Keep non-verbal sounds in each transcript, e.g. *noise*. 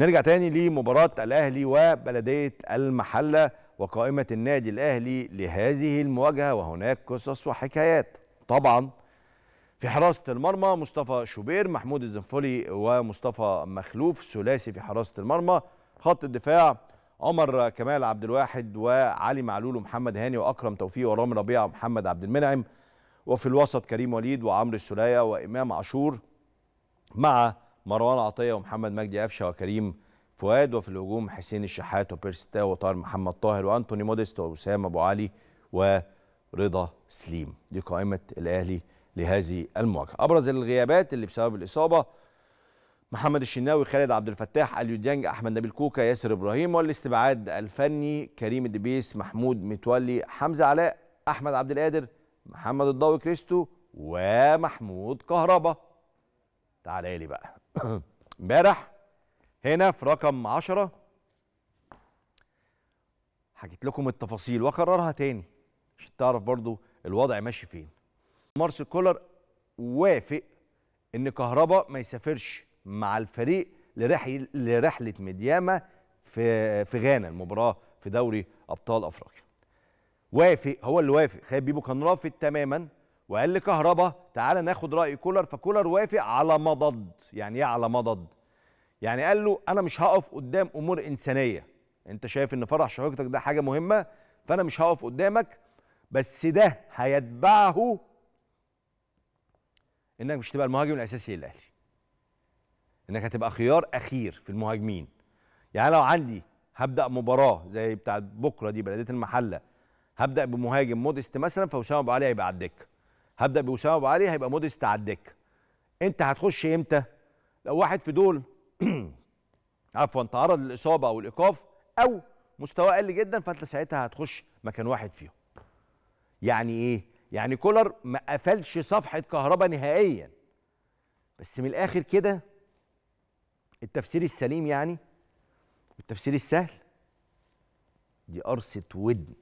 نرجع تاني لمباراة الأهلي وبلدية المحلة وقائمة النادي الأهلي لهذه المواجهة وهناك قصص وحكايات طبعا في حراسة المرمى مصطفى شوبير محمود الزنفولي ومصطفى مخلوف ثلاثي في حراسة المرمى خط الدفاع عمر كمال عبد الواحد وعلي معلول ومحمد هاني وأكرم توفيق ورامي ربيعة ومحمد عبد المنعم وفي الوسط كريم وليد وعمرو السلية وإمام عاشور مع مروان عطيه ومحمد مجدي قفشه وكريم فؤاد وفي الهجوم حسين الشحات وبيرستا وطاهر محمد طاهر وانتوني موديست واسامه ابو علي ورضا سليم دي قائمه الاهلي لهذه المواجهه ابرز الغيابات اللي بسبب الاصابه محمد الشناوي خالد عبد الفتاح اليو ديانج احمد نبيل كوكا ياسر ابراهيم والاستبعاد الفني كريم الدبيس محمود متولي حمزه علاء احمد عبد القادر محمد الضوي كريستو ومحمود كهربا تعالى لي بقى *coughs* امبارح هنا في رقم 10 حكيت لكم التفاصيل واكررها تاني عشان تعرف برضو الوضع ماشي فين مارسيل كولر وافق ان كهربا ما يسافرش مع الفريق لرحل لرحله مدياما في في غانا المباراه في دوري ابطال افريقيا وافق هو اللي وافق خالد بيبو كان رافض تماما وقال لكهربا تعالى ناخد راي كولر فكولر وافق على مضض يعني ايه على مضض يعني قال له انا مش هقف قدام امور انسانيه انت شايف ان فرح شهيرتك ده حاجه مهمه فانا مش هقف قدامك بس ده هيتبعه انك مش تبقى المهاجم الاساسي للاهلي انك هتبقى خيار اخير في المهاجمين يعني لو عندي هبدا مباراه زي بتاعت بكره دي بلديه المحله هبدا بمهاجم مودست مثلا فوسام ابو علي هيبقى على الدكه هبدا باسامه ابو علي هيبقى مودست على الدكه انت هتخش امتى لو واحد في دول *clears throat* عفوا تعرض للاصابه او الايقاف او مستواه قل جدا فانت ساعتها هتخش مكان واحد فيهم يعني ايه يعني كولر ما قفلش صفحه كهرباء نهائيا بس من الاخر كده التفسير السليم يعني والتفسير السهل دي قرصه ودن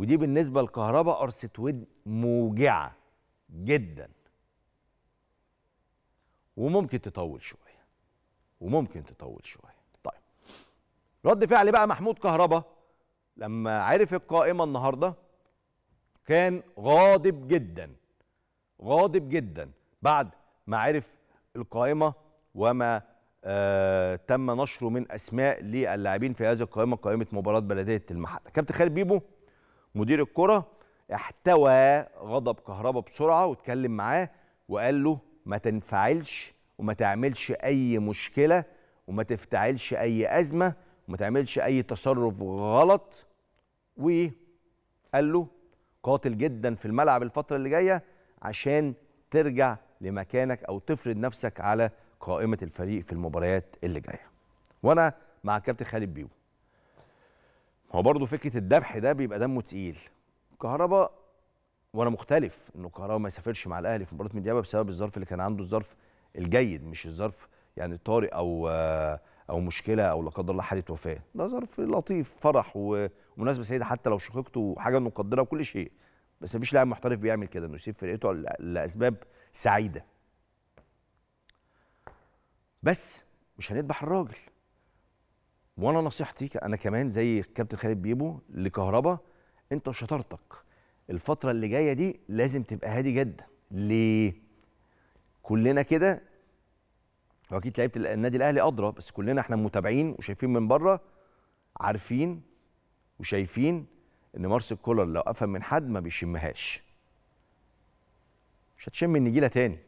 ودي بالنسبة لكهرباء قرصة ودن موجعة جدا وممكن تطول شوية وممكن تطول شوية طيب رد فعل بقى محمود كهرباء لما عرف القائمة النهاردة كان غاضب جدا غاضب جدا بعد ما عرف القائمة وما آه تم نشره من أسماء للاعبين في هذه القائمة قائمة مباراة بلدية المحلة كابتن خالد بيبو مدير الكره احتوى غضب كهربا بسرعه واتكلم معاه وقال له ما تنفعلش وما تعملش اي مشكله وما تفتعلش اي ازمه وما تعملش اي تصرف غلط وقال له قاتل جدا في الملعب الفتره اللي جايه عشان ترجع لمكانك او تفرض نفسك على قائمه الفريق في المباريات اللي جايه وانا مع كابتن خالد بيو هو برضه فكره الدبح ده بيبقى دمه تقيل كهربا وانا مختلف انه كهربا ما يسافرش مع الاهلي في مباراه مديابه بسبب الظرف اللي كان عنده الظرف الجيد مش الظرف يعني طارئ او او مشكله او لا قدر الله حاله وفاه ده ظرف لطيف فرح ومناسبه سعيده حتى لو شقيقته وحاجه مقدره وكل شيء بس مفيش لاعب محترف بيعمل كده انه يسيب فرقته لاسباب سعيده بس مش هندبح الراجل وانا نصيحتي انا كمان زي كابتن خالد بيبو لكهربا انت شطارتك الفتره اللي جايه دي لازم تبقى هادي جدا ليه كلنا كده هو اكيد لعيبه النادي الاهلي ادرى بس كلنا احنا متابعين وشايفين من بره عارفين وشايفين ان مارسيل كولر لو قفل من حد ما بيشمهاش مش هتشم النجيله تاني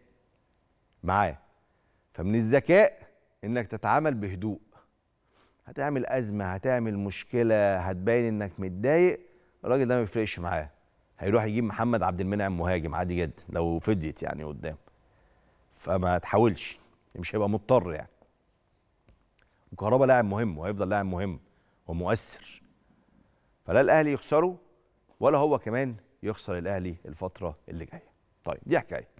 معاه فمن الذكاء انك تتعامل بهدوء هتعمل ازمه هتعمل مشكله هتبين انك متضايق الراجل ده ما بيفرقش معاه هيروح يجيب محمد عبد المنعم مهاجم عادي جدا لو فضيت يعني قدام فما تحاولش مش هيبقى مضطر يعني وكهربا لاعب مهم وهيفضل لاعب مهم ومؤثر فلا الاهلي يخسره ولا هو كمان يخسر الاهلي الفتره اللي جايه طيب دي حكايه